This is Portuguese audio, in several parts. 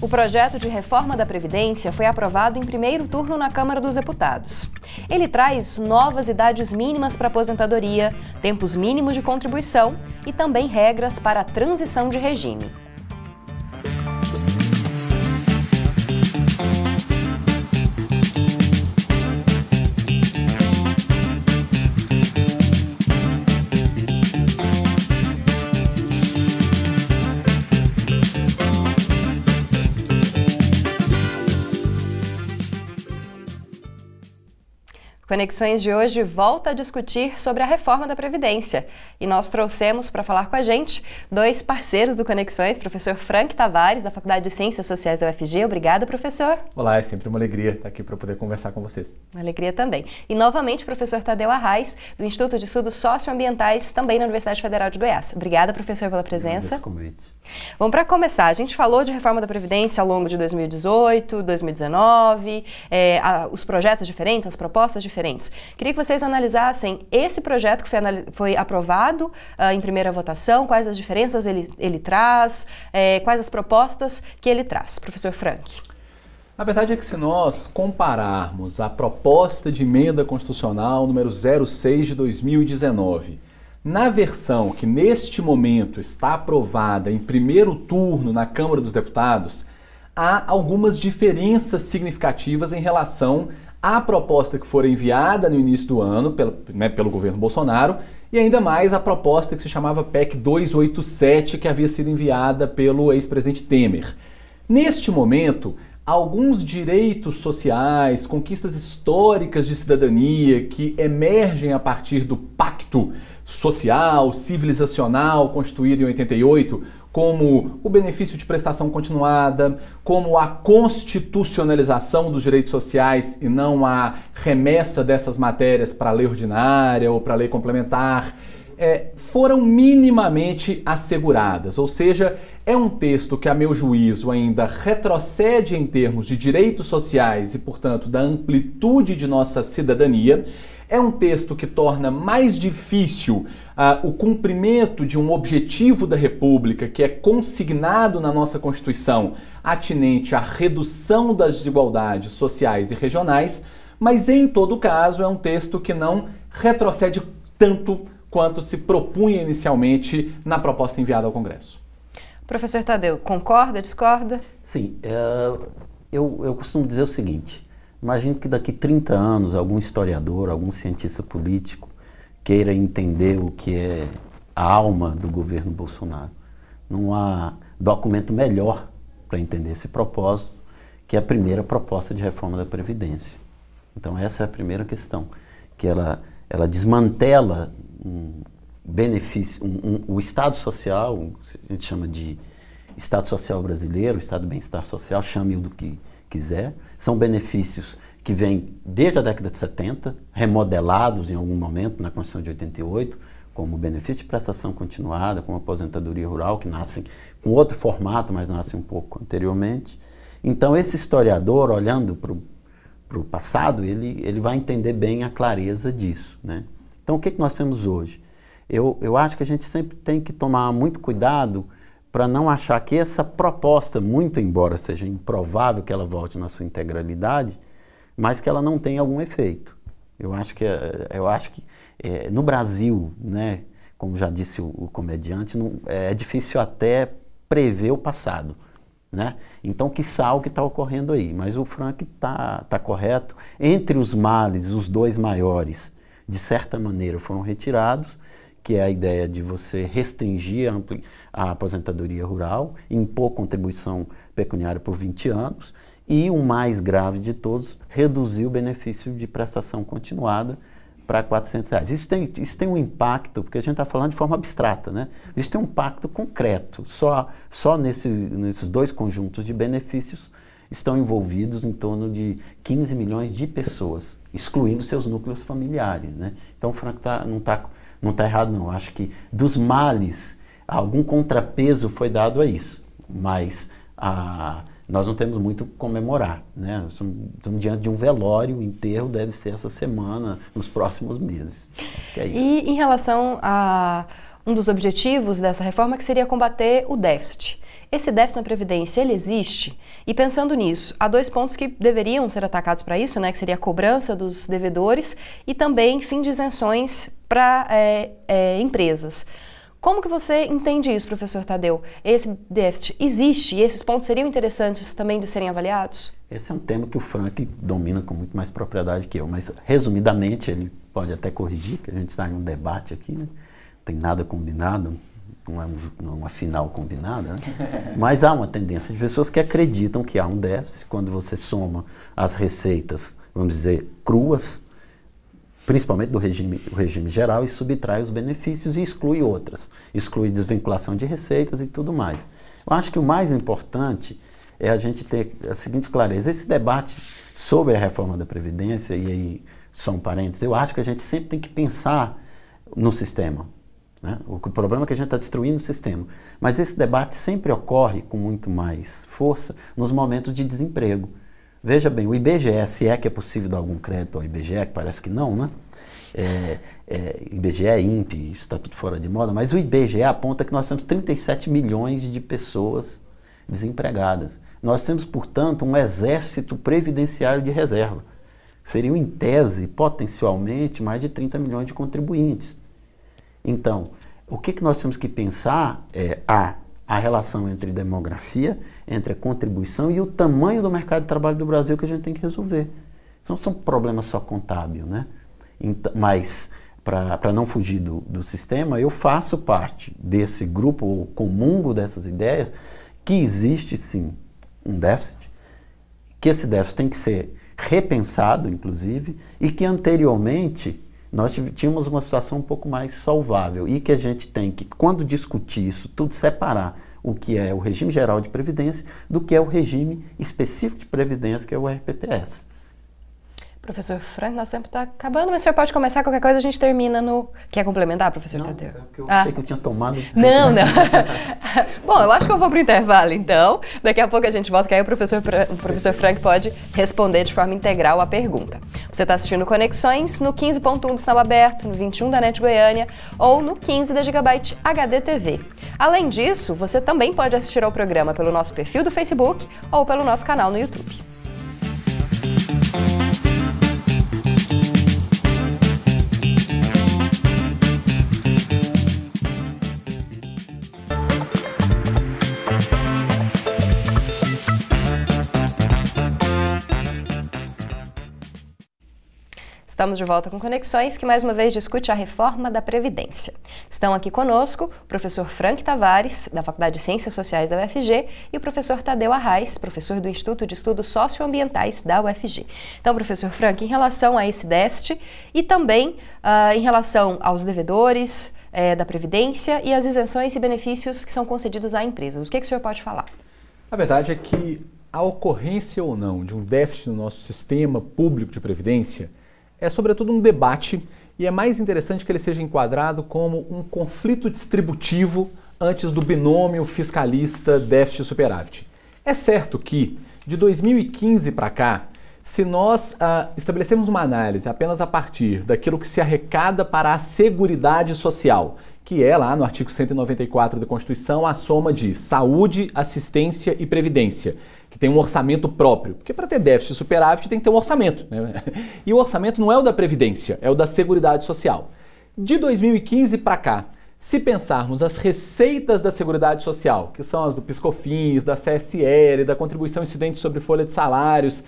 O projeto de reforma da Previdência foi aprovado em primeiro turno na Câmara dos Deputados. Ele traz novas idades mínimas para aposentadoria, tempos mínimos de contribuição e também regras para a transição de regime. Conexões de hoje volta a discutir sobre a reforma da Previdência. E nós trouxemos para falar com a gente dois parceiros do Conexões, professor Frank Tavares, da Faculdade de Ciências Sociais da UFG. Obrigada, professor. Olá, é sempre uma alegria estar aqui para poder conversar com vocês. Uma alegria também. E novamente, professor Tadeu Arraes, do Instituto de Estudos Socioambientais, também da Universidade Federal de Goiás. Obrigada, professor, pela presença. convite. Bom, para começar, a gente falou de reforma da Previdência ao longo de 2018, 2019, eh, a, os projetos diferentes, as propostas diferentes diferentes. Queria que vocês analisassem esse projeto que foi, foi aprovado uh, em primeira votação, quais as diferenças ele, ele traz, eh, quais as propostas que ele traz. Professor Frank. A verdade é que se nós compararmos a proposta de emenda constitucional número 06 de 2019 na versão que neste momento está aprovada em primeiro turno na Câmara dos Deputados, há algumas diferenças significativas em relação a proposta que for enviada no início do ano pelo, né, pelo governo Bolsonaro e ainda mais a proposta que se chamava PEC 287, que havia sido enviada pelo ex-presidente Temer. Neste momento, alguns direitos sociais, conquistas históricas de cidadania que emergem a partir do pacto social, civilizacional constituído em 88, como o benefício de prestação continuada, como a constitucionalização dos direitos sociais e não a remessa dessas matérias para a lei ordinária ou para a lei complementar, é, foram minimamente asseguradas, ou seja, é um texto que, a meu juízo, ainda retrocede em termos de direitos sociais e, portanto, da amplitude de nossa cidadania. É um texto que torna mais difícil ah, o cumprimento de um objetivo da República que é consignado na nossa Constituição atinente à redução das desigualdades sociais e regionais, mas em todo caso é um texto que não retrocede tanto quanto se propunha inicialmente na proposta enviada ao Congresso. Professor Tadeu, concorda, discorda? Sim, é, eu, eu costumo dizer o seguinte: imagino que daqui 30 anos algum historiador, algum cientista político queira entender o que é a alma do governo Bolsonaro. Não há documento melhor para entender esse propósito que a primeira proposta de reforma da Previdência. Então essa é a primeira questão, que ela, ela desmantela um benefício, um, um, o Estado social, a gente chama de Estado social brasileiro, Estado do bem-estar social, chame o do que quiser, são benefícios que vêm desde a década de 70, remodelados em algum momento na Constituição de 88, como benefício de prestação continuada, como aposentadoria rural, que nascem com outro formato, mas nascem um pouco anteriormente. Então, esse historiador, olhando para o passado, ele, ele vai entender bem a clareza disso. Né? Então, o que, é que nós temos hoje? eu, eu acho que a gente sempre tem que tomar muito cuidado para não achar que essa proposta, muito embora seja improvável que ela volte na sua integralidade, mas que ela não tenha algum efeito. Eu acho que, eh, eu acho que é, no Brasil, né, como já disse o, o comediante, não, é, é, difícil até prever o passado. Né? Então, que sal que está ocorrendo aí. Mas o Frank está tá correto. Entre os males, os dois maiores, de certa maneira, foram retirados que é a ideia de você restringir a, a aposentadoria rural, impor contribuição pecuniária por 20 anos e o mais grave de todos, reduzir o benefício de prestação continuada para 400 reais. Isso tem, isso tem um impacto, porque a gente está falando de forma abstrata, né? Isso tem um impacto concreto. Só, só nesse, nesses dois conjuntos de benefícios estão envolvidos em torno de 15 milhões de pessoas, excluindo seus núcleos familiares, né? Então o Franco tá, não está não está errado não. Acho que dos males, algum contrapeso foi dado a isso. Mas a, ah, nós não temos muito comemorar, né? Estamos, estamos, diante de um velório, o enterro deve ser essa semana, nos próximos meses. É e em relação a um dos objetivos dessa reforma é que seria combater o déficit. Esse déficit na Previdência, ele existe? E pensando nisso, há dois pontos que deveriam ser atacados para isso, né? Que seria a cobrança dos devedores e também fim de isenções para é, é, empresas. Como que você entende isso, professor Tadeu? Esse déficit existe e esses pontos seriam interessantes também de serem avaliados? Esse é um tema que o Frank domina com muito mais propriedade que eu, mas resumidamente ele pode até corrigir, que a gente está em um debate aqui, né? tem nada combinado, é não é uma final combinada, né? mas há uma tendência de pessoas que acreditam que há um déficit quando você soma as receitas, vamos dizer, cruas, principalmente do regime, regime geral, e subtrai os benefícios e exclui outras, exclui desvinculação de receitas e tudo mais. Eu acho que o mais importante é a gente ter a seguinte clareza: esse debate sobre a reforma da Previdência, e aí são parênteses, eu acho que a gente sempre tem que pensar no sistema. Né? O, problema é que a gente está destruindo o sistema. Mas esse debate sempre ocorre com muito mais força nos momentos de desemprego. Veja bem, o IBGE, se é que é possível dar algum crédito ao IBGE, que parece que não, né? É, é, IBGE, INPE, isso está tudo fora de moda, mas o IBGE aponta que nós temos 37 milhões de pessoas desempregadas. Nós temos, portanto, um exército previdenciário de reserva. Seriam, em tese, potencialmente, mais de 30 milhões de contribuintes. Então, o que, que nós temos que pensar é a, a relação entre demografia, entre a contribuição e o tamanho do mercado de trabalho do Brasil que a gente tem que resolver. Isso não são problemas só contábil, né? Então, mas, para não fugir do, do sistema, eu faço parte desse grupo, ou comungo dessas ideias, que existe sim um déficit, que esse déficit tem que ser repensado, inclusive, e que anteriormente nós tínhamos uma situação um pouco mais solvável e que a gente tem que, quando discutir isso, tudo separar o que é o regime geral de previdência do que é o regime específico de previdência, que é o RPPS. Professor Frank, nosso tempo está acabando, mas o senhor pode começar qualquer coisa, a gente termina no. Quer complementar, professor não, Tadeu? É porque eu ah. sei que eu tinha tomado. Não, não. Bom, eu acho que eu vou para o intervalo, então. Daqui a pouco a gente volta, que aí o professor, o professor Frank pode responder de forma integral a pergunta. Você está assistindo Conexões no 15.1 do Sinal Aberto, no 21 da NET Goiânia ou no 15 da Gigabyte HD TV. Além disso, você também pode assistir ao programa pelo nosso perfil do Facebook ou pelo nosso canal no YouTube. Estamos de volta com Conexões, que mais uma vez discute a reforma da Previdência. Estão aqui conosco o professor Frank Tavares, da Faculdade de Ciências Sociais da UFG, e o professor Tadeu Arraes, professor do Instituto de Estudos Socioambientais da UFG. Então, professor Frank, em relação a esse déficit e também uh, em relação aos devedores eh, da Previdência e as isenções e benefícios que são concedidos a empresas, o que, é que o senhor pode falar? A verdade é que a ocorrência ou não de um déficit no nosso sistema público de previdência é sobretudo um debate e é mais interessante que ele seja enquadrado como um conflito distributivo antes do binômio fiscalista déficit superávit. É certo que de 2015 para cá, se nós ah, estabelecermos uma análise apenas a partir daquilo que se arrecada para a Seguridade Social que é lá no artigo 194 da Constituição a soma de saúde, assistência e previdência, que tem um orçamento próprio. Porque para ter déficit e superávit tem que ter um orçamento. Né? E o orçamento não é o da Previdência, é o da Seguridade Social. De 2015 para cá, se pensarmos as receitas da Seguridade Social, que são as do Piscofins, da CSL, da contribuição incidente sobre folha de salários,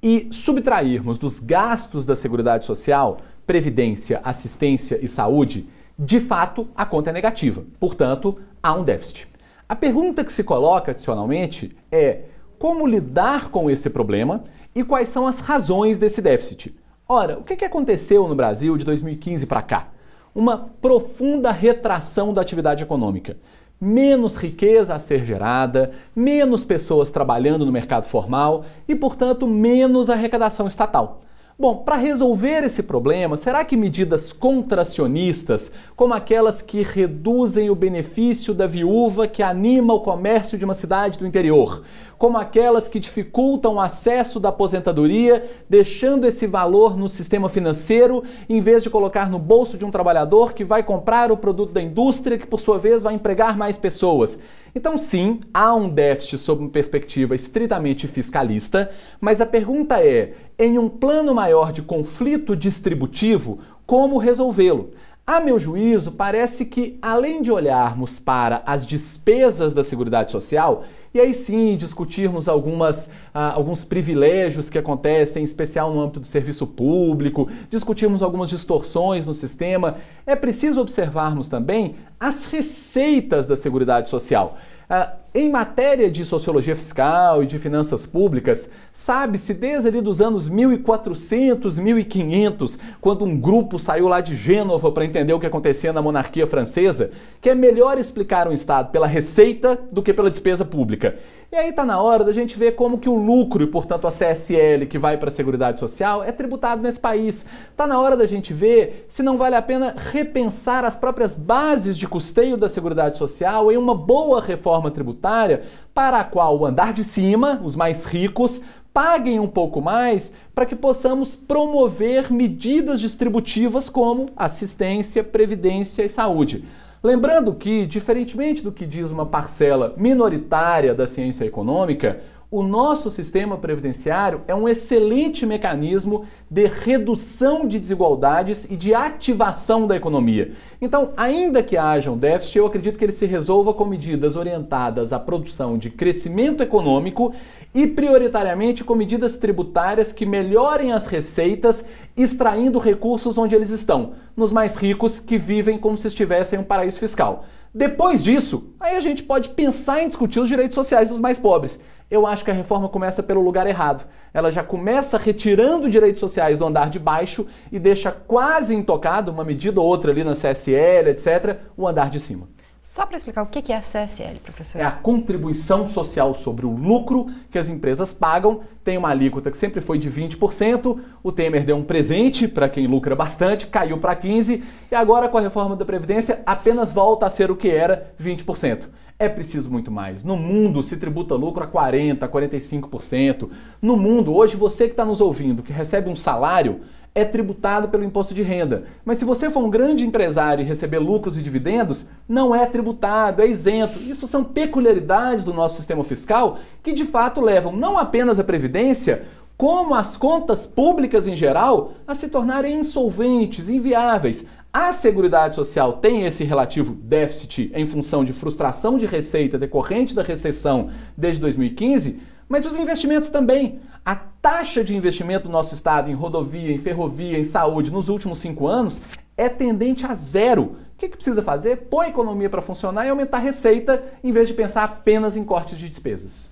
e subtrairmos dos gastos da Seguridade Social, previdência, assistência e saúde, de fato a conta é negativa, portanto, há um déficit. A pergunta que se coloca adicionalmente é como lidar com esse problema e quais são as razões desse déficit. Ora, o que é aconteceu no Brasil de 2015 para cá? Uma profunda retração da atividade econômica. Menos riqueza a ser gerada, menos pessoas trabalhando no mercado formal e, portanto, menos arrecadação estatal. Bom, para resolver esse problema, será que medidas contracionistas, como aquelas que reduzem o benefício da viúva que anima o comércio de uma cidade do interior, como aquelas que dificultam o acesso da aposentadoria, deixando esse valor no sistema financeiro, em vez de colocar no bolso de um trabalhador que vai comprar o produto da indústria, que por sua vez vai empregar mais pessoas. Então, sim, há um déficit sob uma perspectiva estritamente fiscalista, mas a pergunta é: em um plano maior de conflito distributivo, como resolvê-lo? A meu juízo, parece que além de olharmos para as despesas da Seguridade Social, e aí sim discutirmos algumas, ah, alguns privilégios que acontecem, em especial no âmbito do serviço público, discutirmos algumas distorções no sistema, é preciso observarmos também as receitas da Seguridade Social. Ah, em matéria de sociologia fiscal e de finanças públicas, sabe-se desde ali dos anos 1400, 1500, quando um grupo saiu lá de Gênova para entender o que acontecia na monarquia francesa, que é melhor explicar um Estado pela receita do que pela despesa pública. E aí está na hora da gente ver como que o lucro e, portanto, a CSL que vai para a Seguridade Social é tributado nesse país. Está na hora da gente ver se não vale a pena repensar as próprias bases de custeio da Seguridade Social em uma boa reforma reforma tributária para a qual o andar de cima, os mais ricos, paguem um pouco mais para que possamos promover medidas distributivas como assistência, previdência e saúde. Lembrando que, diferentemente do que diz uma parcela minoritária da ciência econômica, o nosso sistema previdenciário é um excelente mecanismo de redução de desigualdades e de ativação da economia. Então, ainda que haja um déficit, eu acredito que ele se resolva com medidas orientadas à produção de crescimento econômico e, prioritariamente, com medidas tributárias que melhorem as receitas, extraindo recursos onde eles estão, nos mais ricos que vivem como se estivessem em um paraíso fiscal. Depois disso, aí a gente pode pensar em discutir os direitos sociais dos mais pobres eu acho que a reforma começa pelo lugar errado. Ela já começa retirando direitos sociais do andar de baixo e deixa quase intocado, uma medida ou outra ali na CSL, etc., o andar de cima. Só para explicar o que é a CSL, professor. É a contribuição social sobre o lucro que as empresas pagam. Tem uma alíquota que sempre foi de 20%. O Temer deu um presente para quem lucra bastante, caiu para 15%. E agora, com a reforma da Previdência, apenas volta a ser o que era 20%. É preciso muito mais. No mundo se tributa lucro a 40%, 45%. No mundo, hoje, você que está nos ouvindo, que recebe um salário, é tributado pelo imposto de renda. Mas se você for um grande empresário e receber lucros e dividendos, não é tributado, é isento. Isso são peculiaridades do nosso sistema fiscal que de fato levam não apenas a previdência, como as contas públicas em geral a se tornarem insolventes, inviáveis. A Seguridade Social tem esse relativo déficit em função de frustração de receita decorrente da recessão desde 2015, mas os investimentos também. A taxa de investimento do nosso estado em rodovia, em ferrovia, em saúde nos últimos cinco anos é tendente a zero. O que, que precisa fazer? Pôr a economia para funcionar e aumentar a receita, em vez de pensar apenas em cortes de despesas.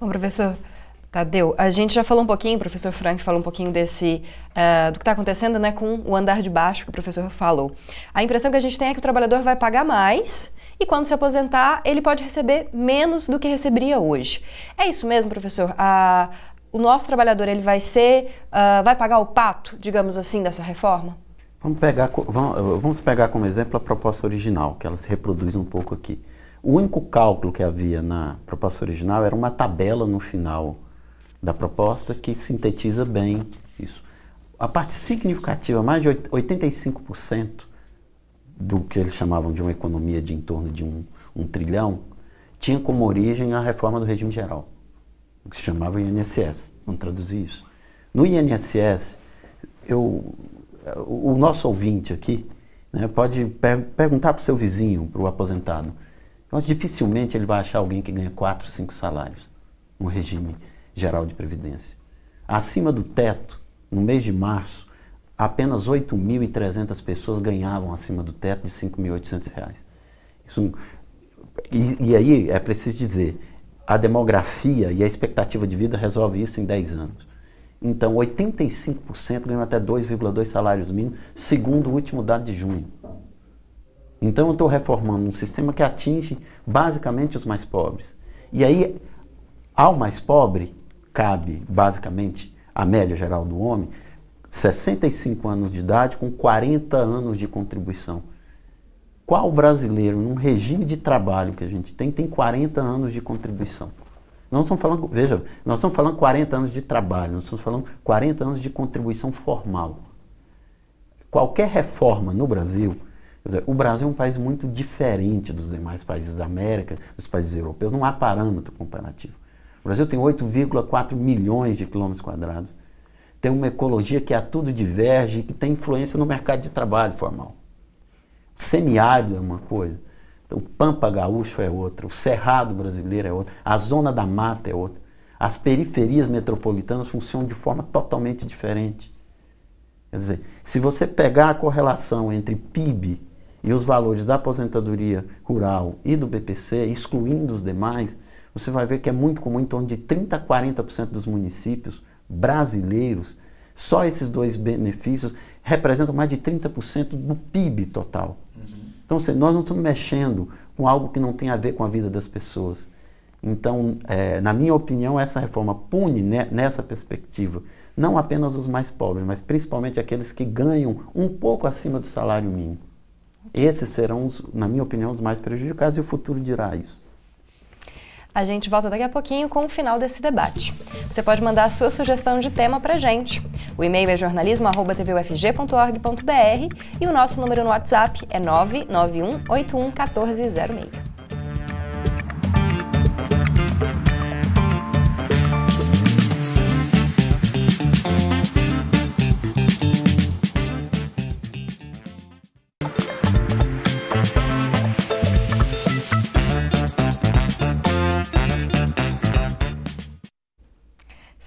Bom, professor, Tadeu, a gente já falou um pouquinho, o professor Frank falou um pouquinho desse uh, do que está acontecendo né, com o andar de baixo que o professor falou. A impressão que a gente tem é que o trabalhador vai pagar mais e quando se aposentar ele pode receber menos do que receberia hoje. É isso mesmo, professor? A, o nosso trabalhador ele vai ser, uh, vai pagar o pato, digamos assim, dessa reforma? Vamos pegar, eh, vamos pegar como exemplo a proposta original, que ela se reproduz um pouco aqui. O único cálculo que havia na proposta original era uma tabela no final da proposta que sintetiza bem isso. A parte significativa, mais de 85% do que eles chamavam de uma economia de em torno de um, um trilhão, tinha como origem a reforma do regime geral que se chamava INSS. Vamos traduzir isso. No INSS, eu, o nosso ouvinte aqui né, pode per perguntar para o seu vizinho, para o aposentado. Mas dificilmente ele vai achar alguém que ganha 4, 5 salários no regime geral de previdência. Acima do teto, no mês de março, apenas 8.300 pessoas ganhavam acima do teto de R$ 5.800. Isso, e, e aí é preciso dizer, a demografia e a expectativa de vida resolve isso em 10 anos. Então, 85% ganham até 2,2 salários mínimos, segundo o último dado de junho. Então, eu estou reformando um sistema que atinge basicamente os mais pobres. E aí, ao mais pobre, cabe basicamente a média geral do homem, 65 anos de idade com 40 anos de contribuição. Qual brasileiro, num regime de trabalho que a gente tem, tem 40 anos de contribuição? Nós estamos falando, veja, nós estamos falando 40 anos de trabalho, nós estamos falando 40 anos de contribuição formal. Qualquer reforma no Brasil, dizer, o Brasil é um país muito diferente dos demais países da América, dos países europeus, não há parâmetro comparativo. O Brasil tem 8,4 milhões de quilômetros quadrados, tem uma ecologia que a tudo diverge, que tem influência no mercado de trabalho formal. Semiárido é uma coisa, o Pampa Gaúcho é outra, o Cerrado brasileiro é outra, a Zona da Mata é outra. As periferias metropolitanas funcionam de forma totalmente diferente. Quer dizer, se você pegar a correlação entre PIB e os valores da aposentadoria rural e do BPC, excluindo os demais, você vai ver que é muito comum, em torno de 30% a 40% dos municípios brasileiros, só esses dois benefícios representam mais de 30% do PIB total. Então, assim, nós não estamos mexendo com algo que não tem a ver com a vida das pessoas. Então, é, na minha opinião, essa reforma pune nessa perspectiva não apenas os mais pobres, mas principalmente aqueles que ganham um pouco acima do salário mínimo. Esses serão, os, na minha opinião, os mais prejudicados e o futuro dirá isso. A gente volta daqui a pouquinho com o final desse debate. Você pode mandar a sua sugestão de tema para gente. O e-mail é jornalismo@tvufg.org.br e o nosso número no WhatsApp é 991811406.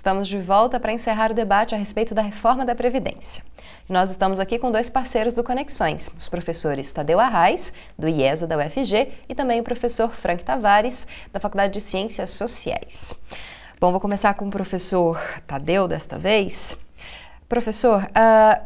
Estamos de volta para encerrar o debate a respeito da reforma da Previdência. E nós estamos aqui com dois parceiros do Conexões, os professores Tadeu Arraes, do IESA da UFG, e também o professor Frank Tavares, da Faculdade de Ciências Sociais. Bom, vou começar com o professor Tadeu desta vez. Professor, uh,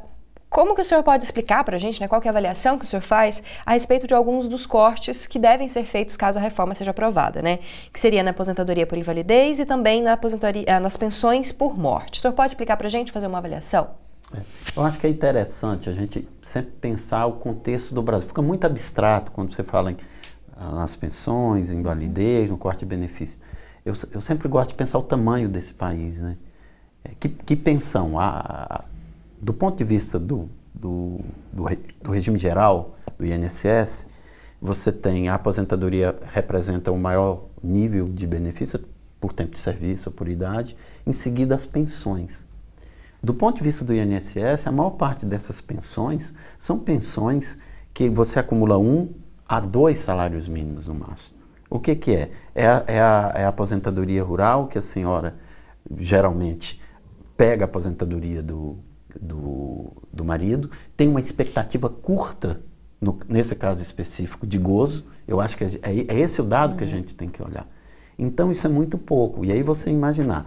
como que o senhor pode explicar para a gente, né, qual é a avaliação que o senhor faz a respeito de alguns dos cortes que devem ser feitos caso a reforma seja aprovada, né? Que seria na aposentadoria por invalidez e também na aposentadoria, ah, nas pensões por morte. O senhor pode explicar para a gente, fazer uma avaliação? É, eu acho que é interessante a gente sempre pensar o contexto do Brasil. Fica muito abstrato quando você fala em, ah, nas pensões, invalidez, no corte de benefício. Eu, eu sempre gosto de pensar o tamanho desse país, né? É, que, que pensão? A, a do ponto de vista do, do, do, do regime geral do INSS, você tem a aposentadoria representa o maior nível de benefício por tempo de serviço ou por idade, em seguida as pensões. Do ponto de vista do INSS, a maior parte dessas pensões são pensões que você acumula um a dois salários mínimos no máximo. O que, que é? É a, é, a, é a, aposentadoria rural que a senhora geralmente pega a aposentadoria do, do, do marido, tem uma expectativa curta, no, nesse caso específico, de gozo. Eu acho que é, é esse o dado uhum. que a uhum. gente tem que olhar. Então isso é muito pouco. E aí você imaginar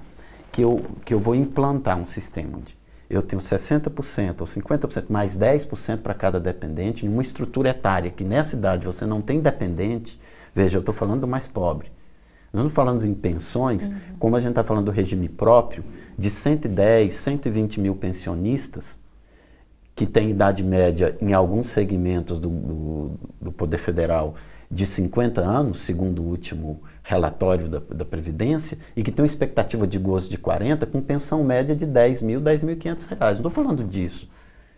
que eu, que eu vou implantar um sistema onde eu tenho 60% ou 50%, mais 10% para cada dependente, em uma estrutura etária, que nessa idade você não tem dependente. Veja, eu estou falando do mais pobre. Nós não falamos em pensões, uhum. como a gente está falando do regime próprio, de 110, 120 mil pensionistas que têm idade média em alguns segmentos do, do, do Poder Federal de 50 anos, segundo o último relatório da, da Previdência, e que tem uma expectativa de gozo de 40, com pensão média de 10 mil, 10.500 reais. Não estou falando disso,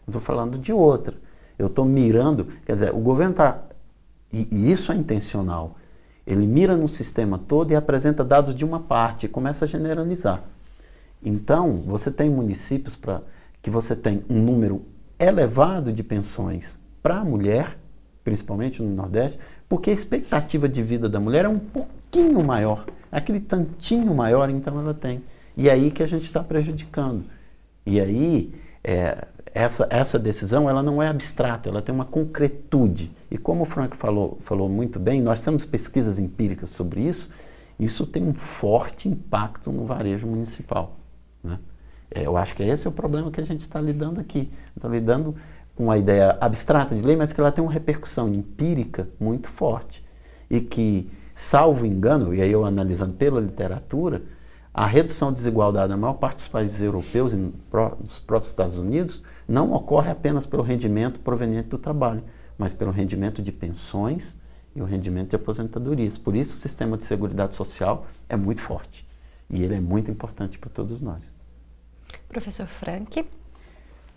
estou falando de outra. Eu estou mirando, quer dizer, o governo está, e, e isso é intencional, ele mira no sistema todo e apresenta dados de uma parte e começa a generalizar. Então, você tem municípios para que você tem um número elevado de pensões para a mulher, principalmente no Nordeste, porque a expectativa de vida da mulher é um pouquinho maior, é aquele tantinho maior, então ela tem. E é aí que a gente está prejudicando. E aí, é, essa, essa decisão ela não é abstrata, ela tem uma concretude. E como o Frank falou, falou muito bem, nós temos pesquisas empíricas sobre isso, isso tem um forte impacto no varejo municipal. Né? É, eu acho que esse é o problema que a gente está lidando aqui. Está lidando com uma ideia abstrata de lei, mas que ela tem uma repercussão empírica muito forte. E que, salvo engano, e aí eu analisando pela literatura, a redução de desigualdade na maior parte dos países europeus e nos próprios Estados Unidos não ocorre apenas pelo rendimento proveniente do trabalho, mas pelo rendimento de pensões e o rendimento de aposentadorias. Por isso o sistema de segurança social é muito forte e ele é muito importante para todos nós. Professor Frank?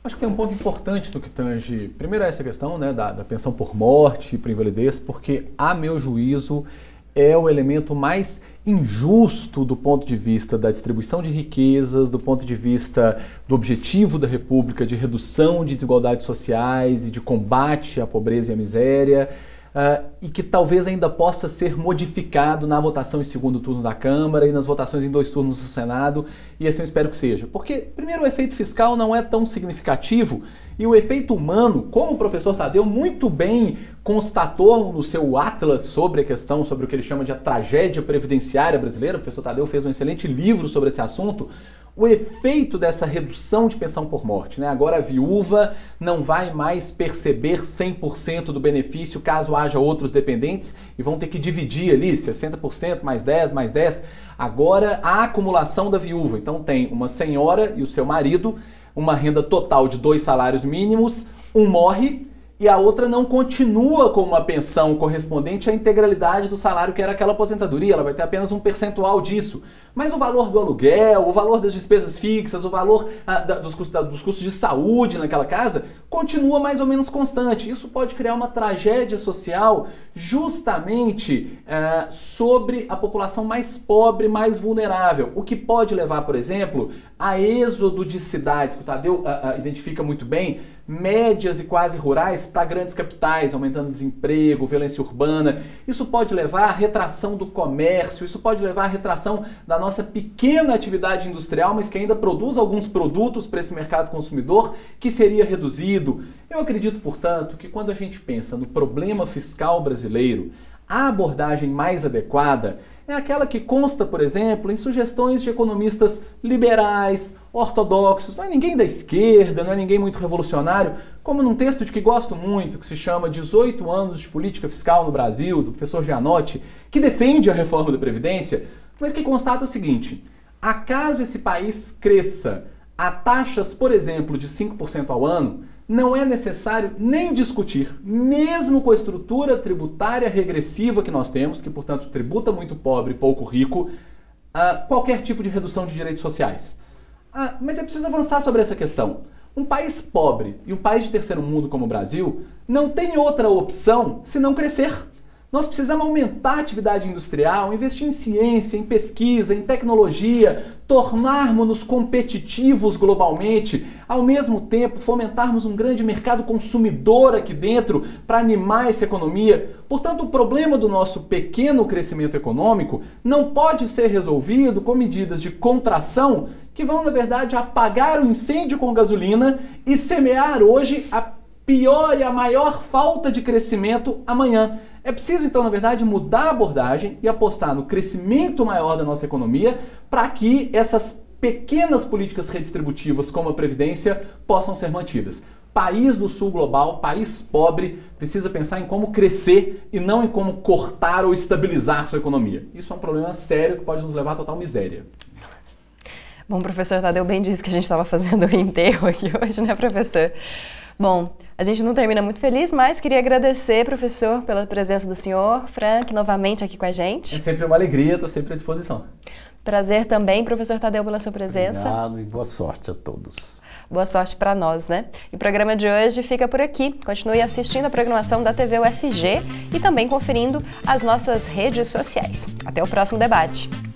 Acho que tem um ponto importante no que tange, primeiro essa questão né, da, da pensão por morte, e por invalidez, porque a meu juízo é o elemento mais injusto do ponto de vista da distribuição de riquezas, do ponto de vista do objetivo da República de redução de desigualdades sociais e de combate à pobreza e à miséria, uh, e que talvez ainda possa ser modificado na votação em segundo turno da Câmara e nas votações em dois turnos do Senado, e assim eu espero que seja. Porque, primeiro, o efeito fiscal não é tão significativo e o efeito humano, como o professor Tadeu muito bem constatou no seu atlas sobre a questão, sobre o que ele chama de a tragédia previdenciária brasileira, o professor Tadeu fez um excelente livro sobre esse assunto, o efeito dessa redução de pensão por morte. Né? Agora a viúva não vai mais perceber 100% do benefício caso haja outros dependentes e vão ter que dividir ali 60% mais 10, mais 10. Agora a acumulação da viúva. Então tem uma senhora e o seu marido, uma renda total de dois salários mínimos, um morre e a outra não continua com uma pensão correspondente à integralidade do salário que era aquela aposentadoria, ela vai ter apenas um percentual disso. Mas o valor do aluguel, o valor das despesas fixas, o valor ah, da, dos, custos, da, dos custos de saúde naquela casa continua mais ou menos constante. Isso pode criar uma tragédia social justamente eh, sobre a população mais pobre, mais vulnerável, o que pode levar, por exemplo, a êxodo de cidades, que o Tadeu ah, ah, identifica muito bem, médias e quase rurais para grandes capitais, aumentando desemprego, violência urbana. Isso pode levar à retração do comércio, isso pode levar à retração da nossa pequena atividade industrial, mas que ainda produz alguns produtos para esse mercado consumidor que seria reduzido. Eu acredito, portanto, que quando a gente pensa no problema fiscal brasileiro, a abordagem mais adequada é aquela que consta, por exemplo, em sugestões de economistas liberais, ortodoxos, não é ninguém da esquerda, não é ninguém muito revolucionário, como num texto de que gosto muito, que se chama 18 anos de política fiscal no Brasil, do professor Gianotti, que defende a reforma da Previdência, mas que constata o seguinte: acaso esse país cresça a taxas, por exemplo, de 5% ao ano, não é necessário nem discutir, mesmo com a estrutura tributária regressiva que nós temos, que portanto tributa muito pobre e pouco rico, uh, qualquer tipo de redução de direitos sociais. Ah, mas é preciso avançar sobre essa questão. Um país pobre e um país de terceiro mundo como o Brasil não tem outra opção senão crescer. Nós precisamos aumentar a atividade industrial, investir em ciência, em pesquisa, em tecnologia, tornarmos-nos competitivos globalmente, ao mesmo tempo fomentarmos um grande mercado consumidor aqui dentro para animar essa economia. Portanto, o problema do nosso pequeno crescimento econômico não pode ser resolvido com medidas de contração que vão, na verdade, apagar o incêndio com gasolina e semear hoje a pior e a maior falta de crescimento amanhã. É preciso, então, na verdade, mudar a abordagem e apostar no crescimento maior da nossa economia para que essas pequenas políticas redistributivas, como a Previdência, possam ser mantidas. País do sul global, país pobre, precisa pensar em como crescer e não em como cortar ou estabilizar sua economia. Isso é um problema sério que pode nos levar a total miséria. Bom, professor Tadeu bem disse que a gente estava fazendo o enterro aqui hoje, né, professor? Bom, a gente não termina muito feliz, mas queria agradecer, professor, pela presença do senhor, Frank, novamente aqui com a gente. É sempre uma alegria, estou sempre à disposição. Prazer também, professor Tadeu, pela sua presença. Obrigado e boa sorte a todos. Boa sorte para nós, né? E o programa de hoje fica por aqui. Continue assistindo a programação da TV UFG e também conferindo as nossas redes sociais. Até o próximo debate.